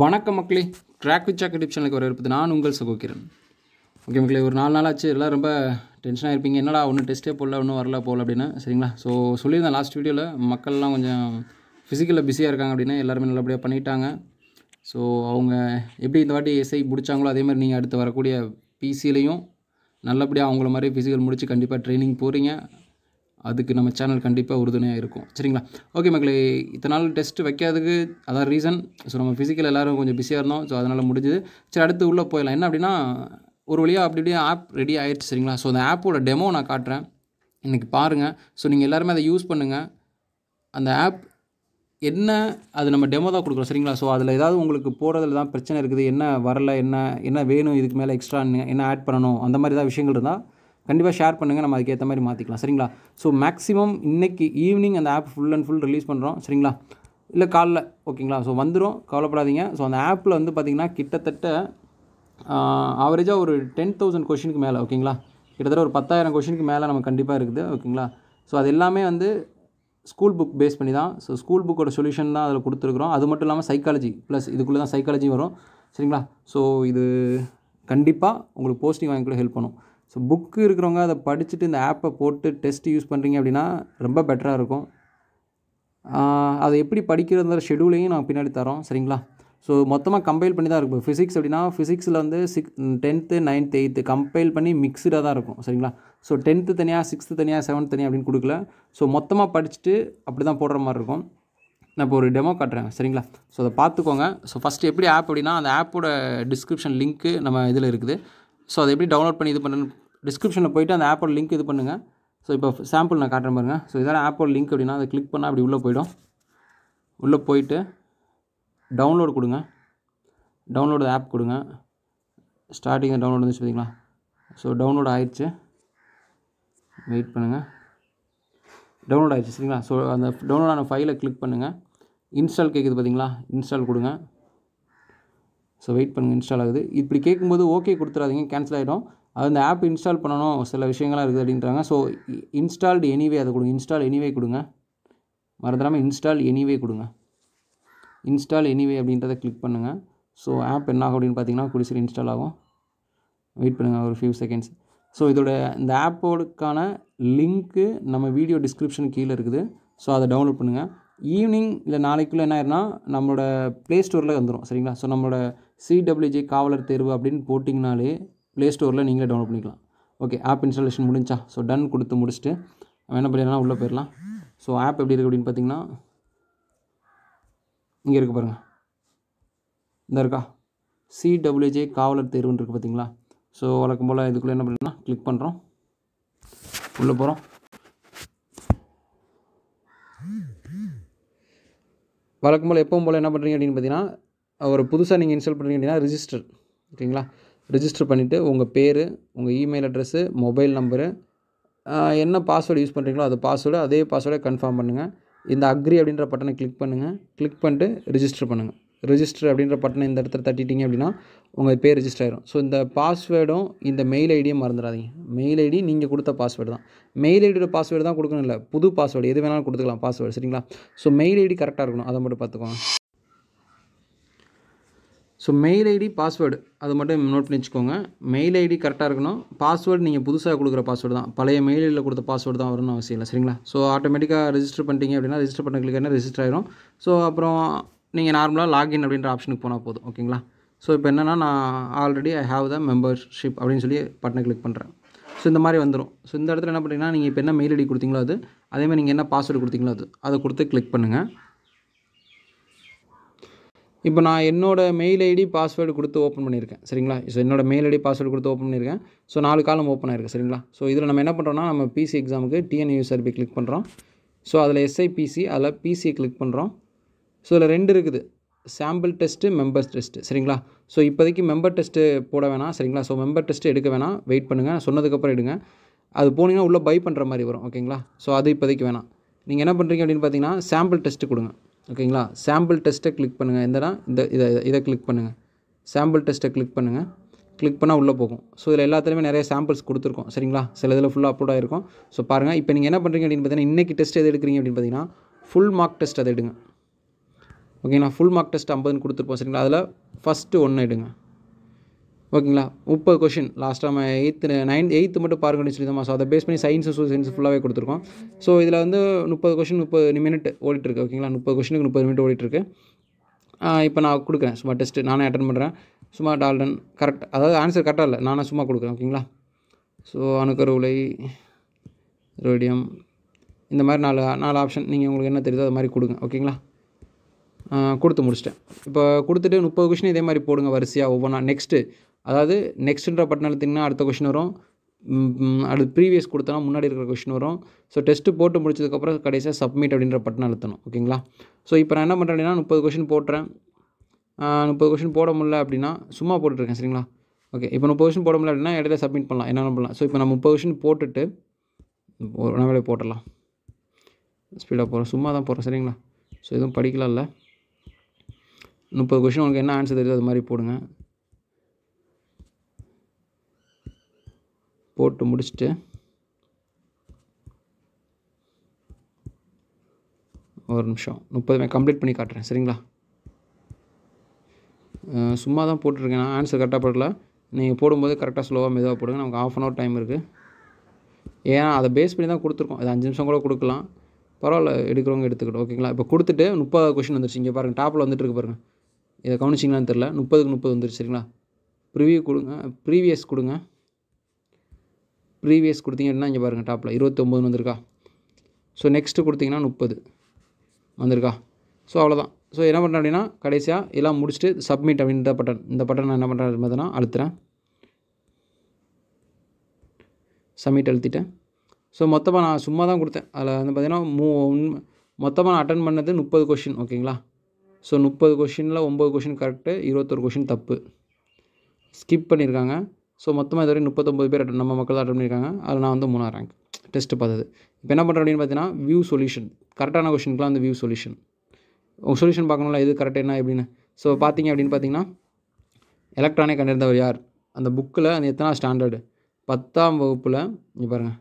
வணக்கம் மக்களே track with டிப்ஷனுக்கு வர இருப்பது நான் உங்கள் சகோக்கிரன் ஓகே மக்களே ஒரு நாலு நாள் ஆச்சு எல்லாம் ரொம்ப டென்ஷனாக இருப்பீங்க என்னடா ஒன்றும் டெஸ்ட்டே போடல ஒன்றும் வரல போகல அப்படின்னு சரிங்களா ஸோ சொல்லியிருந்தேன் லாஸ்ட் வீடியோவில் மக்கள்லாம் கொஞ்சம் ஃபிசிக்கலில் பிஸியாக இருக்காங்க அப்படின்னா எல்லாருமே நல்லபடியாக பண்ணிட்டாங்க ஸோ அவங்க எப்படி இந்த வாட்டி எஸ்ஐ பிடிச்சாங்களோ அதே மாதிரி நீங்கள் அடுத்து வரக்கூடிய பிசிலையும் நல்லபடியாக அவங்கள மாதிரி ஃபிசிக்கல் முடித்து கண்டிப்பாக ட்ரைனிங் போகிறீங்க அதுக்கு நம்ம சேனல் கண்டிப்பாக உறுதுணையாக இருக்கும் சரிங்களா ஓகே மக்களே இத்தனை நாள் டெஸ்ட் வைக்காதுக்கு அதான் ரீசன் ஸோ நம்ம ஃபிசிக்கல் எல்லோரும் கொஞ்சம் பிஸியாக இருந்தோம் ஸோ அதனால் முடிஞ்சுது சரி அடுத்து உள்ளே போயிடலாம் என்ன அப்படின்னா ஒரு வழியாக அப்படி அப்படியே ஆப் ரெடி ஆயிடுச்சு சரிங்களா ஸோ அந்த ஆப்போட டெமோ நான் காட்டுறேன் இன்றைக்கி பாருங்கள் ஸோ நீங்கள் எல்லாருமே அதை யூஸ் பண்ணுங்கள் அந்த ஆப் என்ன அது நம்ம டெமோ தான் கொடுக்குறோம் சரிங்களா ஸோ அதில் ஏதாவது உங்களுக்கு போகிறதுல தான் பிரச்சனை இருக்குது என்ன வரலை என்ன என்ன வேணும் இதுக்கு மேலே எக்ஸ்ட்ரா என்ன ஆட் பண்ணணும் அந்த மாதிரி தான் விஷயங்கள் இருந்தால் கண்டிப்பாக ஷேர் பண்ணுங்கள் நம்ம அதுக்கேற்ற மாதிரி மாற்றிக்கலாம் சரிங்களா ஸோ மேக்ஸிமம் இன்றைக்கி ஈவினிங் அந்த app full and full release பண்ணுறோம் சரிங்களா இல்லை காலைல ஓகேங்களா ஸோ வந்துடும் கவலைப்படாதீங்க ஸோ அந்த ஆப்பில் வந்து பார்த்திங்கன்னா கிட்டத்தட்ட ஆவரேஜாக ஒரு டென் தௌசண்ட் கொஷினுக்கு மேலே ஓகேங்களா கிட்டத்தட்ட ஒரு பத்தாயிரம் கொஷினுக்கு மேலே நம்ம கண்டிப்பாக இருக்குது ஓகேங்களா ஸோ அது எல்லாமே வந்து ஸ்கூல் புக் பேஸ் பண்ணி தான் ஸோ ஸ்கூல் புக்கோட சொல்யூஷன் தான் அதில் கொடுத்துருக்குறோம் அது மட்டும் இல்லாமல் சைக்காலஜி ப்ளஸ் இதுக்குள்ளே தான் சைக்காலஜி வரும் சரிங்களா ஸோ இது கண்டிப்பாக உங்களுக்கு போஸ்டிங் வாங்கிக்கூட ஹெல்ப் பண்ணும் ஸோ புக்கு இருக்கிறவங்க அதை படிச்சுட்டு இந்த ஆப்பை போட்டு டெஸ்ட் யூஸ் பண்ணுறீங்க அப்படின்னா ரொம்ப பெட்டராக இருக்கும் அதை எப்படி படிக்கிறதுங்கிற ஷெடியூலையும் நான் பின்னாடி தரோம் சரிங்களா ஸோ மொத்தமாக கம்பைல் பண்ணி தான் இருக்கும் ஃபிசிக்ஸ் அப்படின்னா ஃபிசிக்ஸில் வந்து six tenth ninth eighth compile பண்ணி மிக்சடாக தான் இருக்கும் சரிங்களா ஸோ டென்த்து தனியாக சிக்ஸ்த்து தனியாக செவன்த் தனியாக அப்படின்னு கொடுக்கல ஸோ மொத்தமாக படிச்சுட்டு அப்படி தான் போடுற மாதிரி இருக்கும் நான் இப்போ ஒரு டெமோ காட்டுறேன் சரிங்களா ஸோ அதை பார்த்துக்கோங்க ஸோ ஃபஸ்ட்டு எப்படி ஆப் அப்படின்னா அந்த ஆப்போட டிஸ்கிரிப்ஷன் லிங்க்கு நம்ம இதில் இருக்குது ஸோ அதை எப்படி டவுன்லோட் பண்ணி இது பண்ணுன்னு டிஸ்கிரிப்ஷனில் போய்ட்டு அந்த ஆப்போட லிங்க் இது பண்ணுங்கள் ஸோ இப்போ சாம்பிள் நான் காட்டுறேன் பாருங்கள் ஸோ இதான ஆப்போட லிங்க் அப்படின்னா அதை கிளிக் பண்ணால் அப்படி உள்ளே போய்டும் உள்ளே போயிட்டு டவுன்லோடு கொடுங்க டவுன்லோடு ஆப் கொடுங்க ஸ்டார்டிங்கில் டவுன்லோடு வந்துச்சு பார்த்தீங்களா ஸோ டவுன்லோட் ஆயிடுச்சு வெயிட் பண்ணுங்கள் டவுன்லோட் ஆயிடுச்சு சரிங்களா ஸோ அந்த டவுன்லோட் ஆன ஃபைலை கிளிக் பண்ணுங்கள் இன்ஸ்டால் கேட்குது பார்த்தீங்களா இன்ஸ்டால் கொடுங்க ஸோ வெயிட் பண்ணுங்கள் இன்ஸ்டால் ஆகுது இப்படி கேட்கும்போது ஓகே கொடுத்துறாதீங்க கேன்சல் ஆகிடும் அது அந்த ஆப் இன்ஸ்டால் பண்ணணும் சில விஷயங்கள்லாம் இருக்குது அப்படின்றாங்க ஸோ இன்ஸ்டால்டு எனிவே அதை கொடுங்க இன்ஸ்டால் எனிவே கொடுங்க மறந்துடாமல் இன்ஸ்டால் எனிவே கொடுங்க இன்ஸ்டால் எனிவே அப்படின்றத கிளிக் பண்ணுங்கள் ஸோ ஆப் என்ன ஆகும் அப்படின்னு பார்த்தீங்கன்னா குடிசில் இன்ஸ்டால் ஆகும் வெயிட் பண்ணுங்கள் ஒரு ஃபியூ செகண்ட்ஸ் ஸோ இதோட இந்த ஆப்போடுக்கான லிங்க்கு நம்ம வீடியோ டிஸ்கிரிப்ஷன் கீழே இருக்குது ஸோ அதை டவுன்லோட் பண்ணுங்கள் ஈவினிங் இல்லை நாளைக்குள்ளே என்ன ஆயிருன்னா நம்மளோட ப்ளே ஸ்டோரில் வந்துடும் சரிங்களா ஸோ நம்மளோட சிடபிள்யூஜி காவலர் தேர்வு அப்படின்னு போட்டிங்கனாலே ப்ளே ஸ்டோரில் நீங்களே டவுன்லோட் பண்ணிக்கலாம் ஓகே ஆப் இன்ஸ்டாலேஷன் முடிஞ்சா ஸோ டன் கொடுத்து முடிச்சுட்டு அவன் என்ன பண்ணிடலாம் உள்ளே போயிடலாம் ஸோ ஆப் எப்படி இருக்குது அப்படின்னு பார்த்தீங்கன்னா இங்கே இருக்குது பாருங்கள் இந்த இருக்கா சிடபிள்யூஜே காவலர் தேர்வுன்னு இருக்குது பார்த்தீங்களா ஸோ வழக்கம் போல் இதுக்குள்ளே என்ன பண்ணுறோம்னா கிளிக் பண்ணுறோம் உள்ளே போகிறோம் வழக்கம் போல் எப்பவும் போல் என்ன பண்ணுறீங்க அப்படின்னு பார்த்தீங்கன்னா ஒரு புதுசாக நீங்கள் இன்ஸ்டால் பண்ணுறீங்கன்னா ரிஜிஸ்டர் ஓகேங்களா ரிஜிஸ்டர் பண்ணிவிட்டு உங்கள் பேர் உங்கள் இமெயில் அட்ரெஸ்ஸு மொபைல் நம்பரு என்ன பாஸ்வேர்டு யூஸ் பண்ணுறீங்களோ அது பாஸ்வேர்டு அதே பாஸ்வேர்டை கன்ஃபார்ம் பண்ணுங்கள் இந்த அக்ரி அப்படின்ற பட்டனை கிளிக் பண்ணுங்கள் கிளிக் பண்ணிட்டு ரிஜிஸ்டர் பண்ணுங்கள் ரிஜிஸ்டர் அப்படின்ற பட்டனை இந்த இடத்துல தட்டிட்டிங்க அப்படின்னா உங்கள் பேர் ரிஜிஸ்டர் ஆகிடும் ஸோ இந்த பாஸ்வேர்டும் இந்த மெயில் ஐடியும் மறந்துடாதீங்க மெயில் ஐடி நீங்கள் கொடுத்த பாஸ்வேர்டு தான் மெயில் ஐடியோட பாஸ்வேர்டு தான் கொடுக்கணும் இல்லை புது பாஸ்வேர்டு எது வேணாலும் கொடுத்துக்கலாம் பாஸ்வேர்டு சரிங்களா ஸோ மெயில் ஐடி கரெக்டாக இருக்கணும் அதை மட்டும் பார்த்துக்கோங்க ஸோ மெயில் ஐடி பாஸ்வேர்டு அது மட்டும் நோட் பண்ணி வச்சுக்கோங்க மெயில் ஐடி கரெக்டாக இருக்கணும் பாஸ்வேர்டு நீங்கள் புதுசாக கொடுக்குற பாஸ்வேர்டு தான் பழைய மெயில் ஐடியில் கொடுத்த பாஸ்வேர்டு தான் வரும்னு அவசியம் இல்லை சரிங்களா ஸோ ஆட்டோமேட்டிக்காக ரிஜிஸ்டர் பண்ணிட்டீங்க அப்படின்னா ரிஜிஸ்டர் பண்ண கிளிக்கான ரிஜிஸ்டர் ஆயிரும் ஸோ அப்புறம் நீங்கள் நார்மலாக லாகின் அப்படின்ற ஆப்ஷனுக்கு போனால் போதும் ஓகேங்களா ஸோ இப்போ என்னென்னா நான் already I have the membership அப்படின்னு சொல்லி பட்டனை கிளிக் பண்ணுறேன் ஸோ இந்த மாதிரி வந்துடும் ஸோ இந்த இடத்துல என்ன பண்ணிங்கன்னா நீங்கள் இப்போ என்ன மெயில் ஐடி கொடுத்தீங்களோ அது அதேமாதிரி நீங்கள் என்ன பாஸ்வேர்டு கொடுத்தீங்களோ அது அதை கொடுத்து கிளிக் பண்ணுங்கள் இப்போ நான் என்னோடய மெயில் ஐடி பாஸ்வேர்டு கொடுத்து ஓப்பன் பண்ணியிருக்கேன் சரிங்களா ஸோ என்னோடய மெயில் ஐடி பாஸ்வேர்டு கொடுத்து ஓப்பன் பண்ணியிருக்கேன் ஸோ நாலு காலம் ஓப்பன் ஆயிருக்கு சரிங்களா ஸோ இதில் நம்ம என்ன பண்ணுறோம்னா நம்ம பிசி எக்ஸாமுக்கு டிஎன்யூஎஸ்ஆர்பி கிளிக் பண்ணுறோம் ஸோ அதில் எஸ்ஐபிசி அதில் பிசி கிளிக் பண்ணுறோம் ஸோ இதில் ரெண்டு இருக்குது சாம்பிள் டெஸ்ட்டு மெம்பர்ஸ் டெஸ்ட்டு சரிங்களா ஸோ இப்போதைக்கு மெம்பர் டெஸ்ட்டு போட வேணாம் சரிங்களா ஸோ மெம்பர் டெஸ்ட்டு எடுக்க வேணாம் வெயிட் பண்ணுங்கள் சொன்னதுக்கப்புறம் எடுங்க அது போனீங்கன்னா உள்ளே பை பண்ணுற மாதிரி வரும் ஓகேங்களா ஸோ அது இப்போதைக்கு வேணாம் நீங்கள் என்ன பண்ணுறீங்க அப்படின்னு பார்த்தீங்கன்னா சாம்பிள் டெஸ்ட்டு கொடுங்க ஓகேங்களா சாம்பிள் டெஸ்ட்டை கிளிக் பண்ணுங்கள் எந்தனா இந்த இதை இதை கிளிக் பண்ணுங்கள் சாம்பிள் டெஸ்ட்டை கிளிக் பண்ணுங்கள் கிளிக் பண்ணால் உள்ளே போகும் ஸோ இதில் எல்லாத்துலேயுமே நிறைய சாம்பிள்ஸ் கொடுத்துருக்கோம் சரிங்களா சில இதில் ஃபுல்லாக அப்லோட் ஆகிருக்கும் ஸோ பாருங்கள் இப்போ நீங்கள் என்ன பண்ணுறீங்க அப்படின்னு பார்த்தீங்கன்னா இன்றைக்கி டெஸ்ட் எது எடுக்கிறீங்க அப்படின்னு பார்த்தீங்கன்னா ஃபுல் மார்க் டெஸ்ட் அதை எடுங்க ஓகேங்களா ஃபுல் மார்க் டெஸ்ட் ஐம்பதுன்னு கொடுத்துருப்போம் சரிங்களா அதில் ஃபஸ்ட்டு ஒன்று எடுங்க ஓகேங்களா முப்பது கொஷின் லாஸ்ட்டாக நம்ம எயித்து நைன் எயித்து மட்டும் பார்க்க தான் ஸோ அதை பேஸ் பண்ணி சயின்ஸு ஸோ சயின்ஸ் ஃபுல்லாகவே கொடுத்துருக்கோம் ஸோ இதில் வந்து முப்பது கொஷின் முப்பது மினிட் ஓடிட்டுருக்கு ஓகேங்களா முப்பது கொஷினுக்கு முப்பது மினிட் ஓடிட்டுருக்கு இப்போ நான் கொடுக்குறேன் சும்மா டெஸ்ட்டு நானே அட்டன் பண்ணுறேன் சும்மா டால்டன் கரெக்ட் அதாவது ஆன்சர் கரெக்டாக இல்லை நானே சும்மா கொடுக்குறேன் ஓகேங்களா ஸோ அணுக்கரு உலை ரோடியம் இந்த மாதிரி நாலு நாலு ஆப்ஷன் நீங்கள் உங்களுக்கு என்ன தெரியுதோ அது மாதிரி கொடுங்க ஓகேங்களா கொடுத்து முடிச்சிட்டேன் இப்போ கொடுத்துட்டு முப்பது கொஷின் இதே மாதிரி போடுங்க வரிசையாக ஒவ்வொன்றா நெக்ஸ்ட்டு அதாவது நெக்ஸ்ட்டுன்ற பட்டன் அழுத்திங்கன்னா அடுத்த கொஷின் வரும் அடுத்து ப்ரீவியஸ் கொடுத்தனா முன்னாடி இருக்கிற கொஷின் வரும் ஸோ டெஸ்ட்டு போட்டு முடிச்சதுக்கப்புறம் கடைசியாக சப்மிட் அப்படின்ற பட்டன் அழுத்தணும் ஓகேங்களா ஸோ இப்போ நான் என்ன பண்ணுறேன் அப்படின்னா முப்பது கொஷின் போட்டுறேன் முப்பது கொஷின் போட முடியல அப்படின்னா சும்மா போட்டுட்ருக்கேன் சரிங்களா ஓகே இப்போ முப்பது கொஷின் போட முடியல அப்படின்னா இடையில சப்மிட் பண்ணலாம் என்னென்ன பண்ணலாம் ஸோ இப்போ நான் முப்பது கொஷின் போட்டுட்டு நம்மளே போட்டுடலாம் ஸ்பீடாக போகிறோம் சும்மா தான் போகிறேன் சரிங்களா ஸோ எதுவும் படிக்கலாம்ல முப்பது கொஷின் உங்களுக்கு என்ன ஆன்சர் தெரியுது அது மாதிரி போடுங்க போட்டு முடிச்சுட்டு ஒரு நிமிஷம் முப்பது கம்ப்ளீட் பண்ணி காட்டுறேன் சரிங்களா சும்மா தான் போட்டிருக்கேன் நான் ஆன்சர் கரெக்டாக போடல நீங்கள் போடும்போது கரெக்டாக ஸ்லோவாக மெதுவாக போடுங்க நமக்கு ஆஃப் அன் ஹவர் டைம் இருக்குது ஏன்னா அதை பேஸ் பண்ணி தான் கொடுத்துருக்கோம் அது அஞ்சு நிமிஷம் கூட கொடுக்கலாம் பரவாயில்ல எடுக்கிறவங்க எடுத்துக்கிட்டோம் ஓகேங்களா இப்போ கொடுத்துட்டு முப்பது கொஷின் வந்துருச்சு இங்கே பாருங்கள் டாப்பில் வந்துட்டு பாருங்கள் இதை கவனிச்சிங்களான்னு தெரில முப்பதுக்கு முப்பது வந்துருச்சு சரிங்களா ப்ரிவியூ கொடுங்க ப்ரீவியஸ் கொடுங்க ப்ரீவியஸ் கொடுத்தீங்கன்னா அப்படின்னா இங்கே பாருங்கள் டாப்பில் இருபத்தொம்போது வந்திருக்கா ஸோ நெக்ஸ்ட்டு கொடுத்தீங்கன்னா முப்பது வந்திருக்கா ஸோ அவ்வளோதான் ஸோ என்ன பண்ணுறேன் அப்படின்னா கடைசியாக எல்லாம் முடிச்சுட்டு சப்மிட் அப்படின்ற பட்டன் இந்த பட்டன் நான் என்ன பண்ணுறேன் பார்த்தீங்கன்னா அழுத்துறேன் சப்மிட் அழுத்திட்டேன் ஸோ மொத்தமாக நான் சும்மா தான் கொடுத்தேன் அதில் வந்து பார்த்தீங்கன்னா மூ மொத்தமாக நான் அட்டன் பண்ணது முப்பது கொஷின் ஓகேங்களா ஸோ முப்பது கொஷினில் ஒம்பது கொஷின் கரெக்டு இருபத்தொரு கொஷின் தப்பு ஸ்கிப் பண்ணியிருக்காங்க ஸோ மொத்தமாக இதுவரை முப்பத்தொம்பது பேர் நம்ம மக்கள் அட்டன் பண்ணியிருக்காங்க அதில் நான் வந்து மூணாம் ரேங்க் டெஸ்ட்டு பார்த்தது இப்போ என்ன பண்ணுறேன் அப்படின்னு பார்த்தீங்கன்னா வியூ சொல்யூஷன் கரெக்டான கொஷனுக்குலாம் வந்து வியூ சொல்யூஷன் உங்கள் சொல்யூஷன் பார்க்கணும்ல இது கரெக்ட் என்ன எப்படின்னு ஸோ பார்த்தீங்க அப்படின்னு பார்த்தீங்கன்னா எலக்ட்ரானிக் கண்டிருந்தவர் யார் அந்த புக்கில் அந்த எத்தனா ஸ்டாண்டர்டு பத்தாம் வகுப்பில் இங்கே பாருங்கள்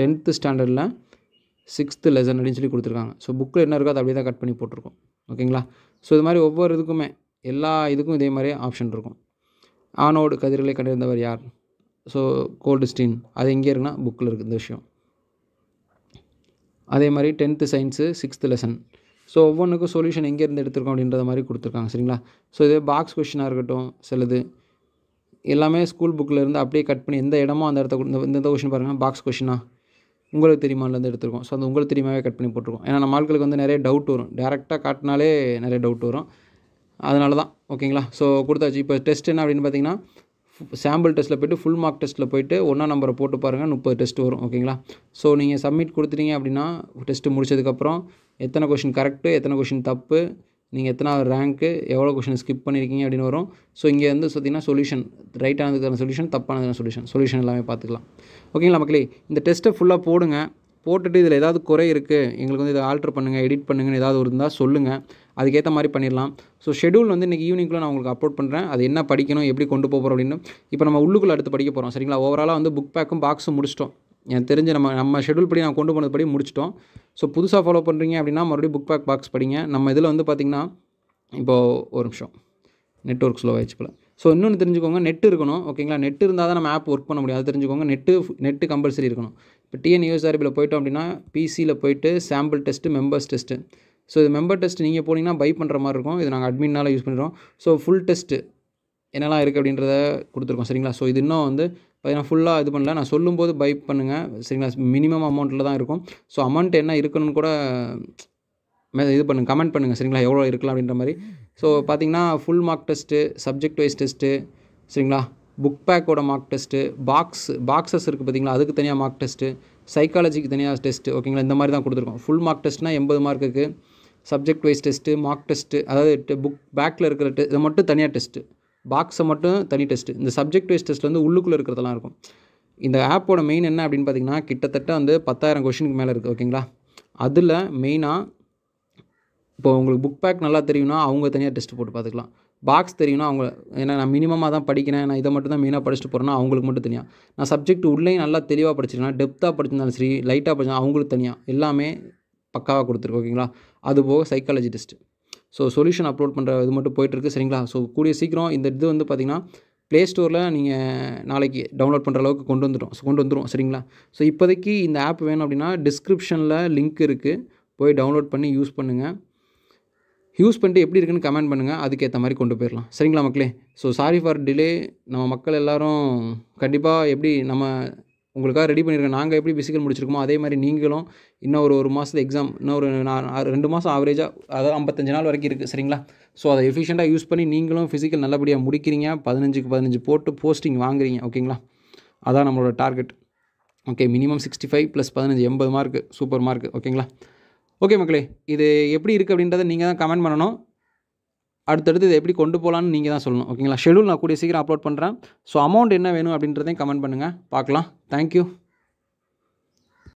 டென்த்து ஸ்டாண்டர்டில் சிக்ஸ்த்து லெசன் அப்படின்னு சொல்லி கொடுத்துருக்காங்க ஸோ புக்கில் என்ன இருக்கோ அதை அப்படியே தான் கட் பண்ணி போட்டிருக்கோம் ஓகேங்களா ஸோ இது மாதிரி ஒவ்வொரு இதுக்குமே எல்லா இதுக்கும் இதே மாதிரி ஆப்ஷன் இருக்கும் ஆனோடு கதிர்களை கண்டிருந்தவர் யார் ஸோ கோல்டுஸ்டீன் அது எங்கே இருக்குன்னா புக்கில் இருக்குது இந்த விஷயம் அதே மாதிரி tenth science sixth lesson so ஒவ்வொன்றுக்கும் சொல்யூஷன் எங்கேருந்து எடுத்திருக்கோம் அப்படின்றத மாதிரி கொடுத்துருக்காங்க சரிங்களா ஸோ இதே பாக்ஸ் கொஷினாக இருக்கட்டும் சிலது எல்லாமே ஸ்கூல் புக்கில் இருந்து அப்படியே கட் பண்ணி எந்த இடமோ அந்த இடத்த இந்த இந்த கொஷின் பாருங்கள் பாக்ஸ் கொஷினா உங்களுக்கு தெரியுமாலேருந்து எடுத்துருக்கோம் ஸோ அது உங்களுக்கு தெரியுமாவே கட் பண்ணி போட்டிருக்கோம் ஏன்னா நம்ம ஆட்களுக்கு வந்து நிறைய டவுட் வரும் டேரெக்டாக காட்டினாலே நிறைய டவுட் வரும் அதனால தான் ஓகேங்களா ஸோ கொடுத்தாச்சு இப்போ டெஸ்ட் என்ன அப்படின்னு பார்த்தீங்கன்னா சாம்பிள் டெஸ்ட்டில் போய்ட்டு ஃபுல் மார்க் டெஸ்ட்டில் போய்ட்டு ஒன்றா நம்பரை போட்டு பாருங்கள் முப்பது டெஸ்ட் வரும் ஓகேங்களா ஸோ நீங்கள் சப்மிட் கொடுத்துட்டீங்க அப்படின்னா டெஸ்ட்டு முடிச்சதுக்கப்புறம் எத்தனை கொஷின் கரெக்டு எத்தனை கொஷின் தப்பு நீங்கள் எத்தனை ரேங்க்கு எவ்வளோ கொஷின் ஸ்கிப் பண்ணியிருக்கீங்க அப்படின்னு வரும் ஸோ இங்கே வந்து பார்த்தீங்கன்னா சொல்யூஷன் ரைட்டானதுக்கான சொல்யூஷன் தப்பானதுக்கான சொல்யூஷன் சொல்யூஷன் எல்லாமே பார்த்துக்கலாம் ஓகேங்களா மக்களே இந்த டெஸ்ட்டை ஃபுல்லாக போடுங்க போட்டுட்டு இதில் ஏதாவது குறை இருக்குது எங்களுக்கு வந்து இதை ஆல்ட்ரு பண்ணுங்கள் எடிட் பண்ணுங்கன்னு ஏதாவது இருந்தால் சொல்லுங்கள் அதுக்கேற்ற மாதிரி பண்ணிடலாம் ஸோ ஷெடியூல் வந்து இன்றைக்கி ஈவினிங்குள்ளே நான் உங்களுக்கு அப்லோட் பண்ணுறேன் அது என்ன படிக்கணும் எப்படி கொண்டு போகிறோம் அப்படின்னு இப்போ நம்ம உள்ளுக்குள்ளே அடுத்து படிக்க போகிறோம் சரிங்களா ஓவராலாக வந்து புக் பேக்கும் பாக்ஸும் முடிச்சிட்டோம் எனக்கு தெரிஞ்சு நம்ம நம்ம ஷெடியூல் படி நான் கொண்டு போனது படி முடிச்சிட்டோம் ஸோ புதுசாக ஃபாலோ பண்ணுறீங்க அப்படின்னா மறுபடியும் புக் பேக் பாக்ஸ் படிங்க நம்ம இதில் வந்து பார்த்திங்கன்னா இப்போது ஒரு நிமிஷம் நெட்ஒர்க் ஸ்லோ ஆயிடுச்சு ஸோ இன்னொன்று தெரிஞ்சுக்கோங்க நெட் இருக்கணும் ஓகேங்களா நெட் இருந்தால் தான் நம்ம ஆப் ஒர்க் பண்ண முடியாது தெரிஞ்சுக்கோங்க நெட்டு நெட்டு கம்பல்சரி இருக்கணும் இப்போ டிஎன் யூஎஸ்ஆர்பியில் போயிட்டோம் அப்படின்னா பிசியில் போயிட்டு sample test members test so இது மெம்பர் டெஸ்ட் நீங்கள் போனீங்கன்னா பை பண்ணுற மாதிரி இருக்கும் இது நாங்கள் அட்மின்னால் யூஸ் பண்ணுறோம் ஸோ ஃபுல் டெஸ்ட்டு என்னெல்லாம் இருக்குது அப்படின்றத கொடுத்துருக்கோம் சரிங்களா ஸோ இது இன்னும் வந்து நான் ஃபுல்லாக இது பண்ணல நான் சொல்லும்போது பை பண்ணுங்கள் சரிங்களா மினிமம் அமௌண்ட்டில் தான் இருக்கும் ஸோ அமௌண்ட் என்ன இருக்கணும்னு கூட இது பண்ணுங்கள் கமெண்ட் பண்ணுங்கள் சரிங்களா எவ்வளோ இருக்கலாம் அப்படின்ற மாதிரி ஸோ பார்த்தீங்கன்னா full mark test subject wise test சரிங்களா புக் பேக்கோட மார்க் டெஸ்ட்டு பாக்ஸ் பாக்ஸஸ் இருக்குது பார்த்தீங்களா அதுக்கு தனியாக மார்க் டெஸ்ட்டு சைக்காலஜிக்கு தனியாக டெஸ்ட்டு ஓகேங்களா இந்த மாதிரி தான் கொடுத்துருக்கோம் ஃபுல் மார்க் டெஸ்ட்னால் எண்பது மார்க்குக்கு subject wise test mark test அதாவது புக் பேக்கில் இருக்கிற டெ இதை மட்டும் தனியாக டெஸ்ட்டு பாக்ஸை மட்டும் தனி டெஸ்ட்டு இந்த சப்ஜெக்ட் வைஸ் டெஸ்ட்டில் வந்து உள்ளுக்குள்ளே இருக்கிறதெல்லாம் இருக்கும் இந்த ஆப்போட மெயின் என்ன அப்படின்னு பார்த்தீங்கன்னா கிட்டத்தட்ட வந்து பத்தாயிரம் கொஷினுக்கு மேலே இருக்குது ஓகேங்களா அதில் மெயினாக இப்போ உங்களுக்கு புக் பேக் நல்லா தெரியும்னா அவங்க தனியாக டெஸ்ட் போட்டு பார்த்துக்கலாம் பாக்ஸ் தெரியும்னா அவங்க ஏன்னா நான் மினிமமாக தான் படிக்கிறேன் நான் இதை மட்டும் தான் மெயினாக படிச்சுட்டு போகிறேன்னா அவங்களுக்கு மட்டும் தனியாக நான் சப்ஜெக்ட் உள்ளேயும் நல்லா தெளிவாக படிச்சிருக்கேன் டெப்த்தாக படிச்சிருந்தாலும் சரி லைட்டாக படிச்சா அவங்களுக்கு தனியாக எல்லாமே பக்காவாக கொடுத்துருக்கு ஓகேங்களா அது psychology test so solution upload பண்ணுற இது மட்டும் போயிட்டுருக்கு சரிங்களா ஸோ கூடிய சீக்கிரம் இந்த இது வந்து பார்த்திங்கன்னா ப்ளே ஸ்டோரில் நீங்கள் நாளைக்கு டவுன்லோட் பண்ணுற அளவுக்கு கொண்டு வந்துடும் ஸோ கொண்டு வந்துடும் சரிங்களா ஸோ இப்போதைக்கு இந்த ஆப் வேணும் அப்படின்னா டிஸ்கிரிப்ஷனில் லிங்க் இருக்குது போய் டவுன்லோட் பண்ணி யூஸ் பண்ணுங்கள் யூஸ் பண்ணிட்டு எப்படி இருக்குன்னு கமெண்ட் பண்ணுங்கள் அதுக்கேற்ற மாதிரி கொண்டு போயிடலாம் சரிங்களா மக்களே ஸோ சாரி ஃபார் டிலே நம்ம மக்கள் எல்லோரும் கண்டிப்பாக எப்படி நம்ம உங்களுக்காக ரெடி பண்ணியிருக்கேன் நாங்கள் எப்படி பிசிக்கல் முடிச்சிருக்கோமோ அதே மாதிரி நீங்களும் இன்னும் ஒரு ஒரு மாதத்து எக்ஸாம் இன்னும் ஒரு ரெண்டு மாதம் ஆவரேஜாக அதாவது ஐம்பத்தஞ்சு நாள் வரைக்கும் இருக்குது சரிங்களா ஸோ அதை எஃபிஷியண்ட்டாக யூஸ் பண்ணி நீங்களும் ஃபிசிக்கல் நல்லபடியாக முடிக்கிறீங்க பதினஞ்சுக்கு பதினஞ்சு போட்டு போஸ்டிங் வாங்குறீங்க ஓகேங்களா அதான் நம்மளோட target okay minimum sixty five plus பதினஞ்சு எண்பது மார்க்கு சூப்பர் மார்க்கு ஓகேங்களா ஓகே மக்களே இது எப்படி இருக்குது அப்படின்றத நீங்கள் தான் கமெண்ட் பண்ணணும் அடுத்தடுத்து இதை எப்படி கொண்டு போகலான்னு நீங்கள் தான் சொல்லணும் ஓகேங்களா ஷெடியூல் நான் கூடிய சீக்கிரம் அப்லோட் பண்ணுறேன் ஸோ அமௌண்ட் என்ன வேணும் அப்படின்றதையும் கமெண்ட் பண்ணுங்கள் பார்க்கலாம் தேங்க்யூ